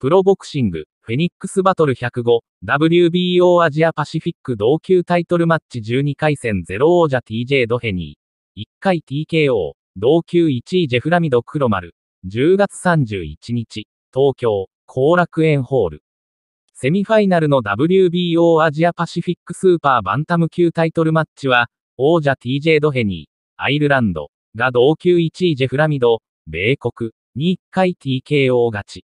プロボクシング、フェニックスバトル105、WBO アジアパシフィック同級タイトルマッチ12回戦0王者 TJ ドヘニー。1回 TKO、同級1位ジェフラミド黒丸。10月31日、東京、後楽園ホール。セミファイナルの WBO アジアパシフィックスーパーバンタム級タイトルマッチは、王者 TJ ドヘニー、アイルランド、が同級1位ジェフラミド、米国、に1回 TKO 勝ち。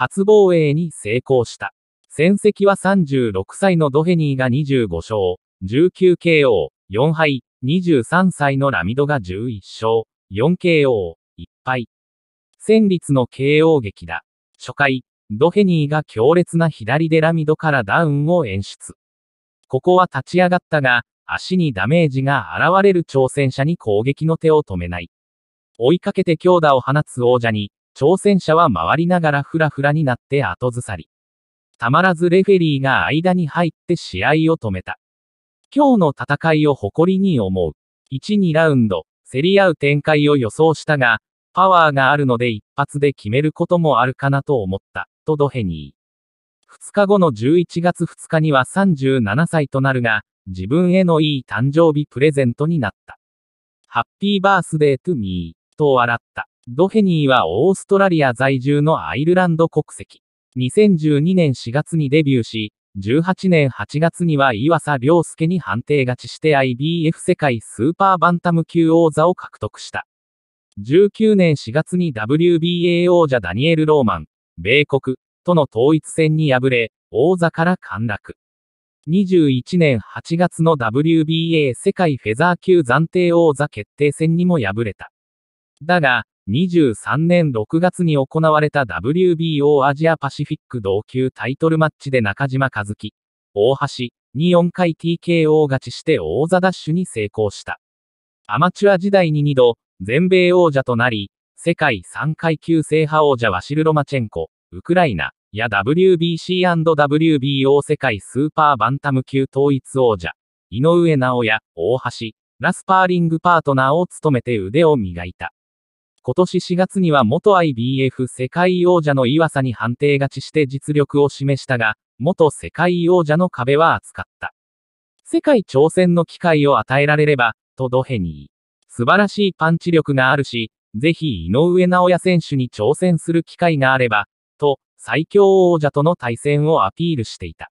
初防衛に成功した。戦績は36歳のドヘニーが25勝、19KO、4敗、23歳のラミドが11勝、4KO、1敗。戦律の KO 劇だ。初回、ドヘニーが強烈な左でラミドからダウンを演出。ここは立ち上がったが、足にダメージが現れる挑戦者に攻撃の手を止めない。追いかけて強打を放つ王者に、挑戦者は回りながらフラフラになって後ずさり。たまらずレフェリーが間に入って試合を止めた。今日の戦いを誇りに思う。1-2ラウンド、競り合う展開を予想したが、パワーがあるので一発で決めることもあるかなと思った、とドヘニー。2日後の11月2日には37歳となるが、自分へのいい誕生日プレゼントになった。ハッピーバースデートゥミーと笑った。ドヘニーはオーストラリア在住のアイルランド国籍。2012年4月にデビューし、18年8月には岩佐良介に判定勝ちして IBF 世界スーパーバンタム級王座を獲得した。19年4月に WBA 王者ダニエル・ローマン、米国、との統一戦に敗れ、王座から陥落。21年8月の WBA 世界フェザー級暫定王座決定戦にも敗れた。だが、2 3年6月に行われた WBO アジアパシフィック同級タイトルマッチで中島和樹、大橋に4回 TKO 勝ちして王座奪取に成功した。アマチュア時代に2度、全米王者となり、世界3階級制覇王者ワシル・ロマチェンコ、ウクライナ、や WBC&WBO 世界スーパーバンタム級統一王者、井上直也、大橋、ラスパーリングパートナーを務めて腕を磨いた。今年4月には元 IBF 世界王者の岩佐に判定勝ちして実力を示したが、元世界王者の壁は厚かった。世界挑戦の機会を与えられれば、とドヘニー。素晴らしいパンチ力があるし、ぜひ井上尚弥選手に挑戦する機会があれば、と、最強王者との対戦をアピールしていた。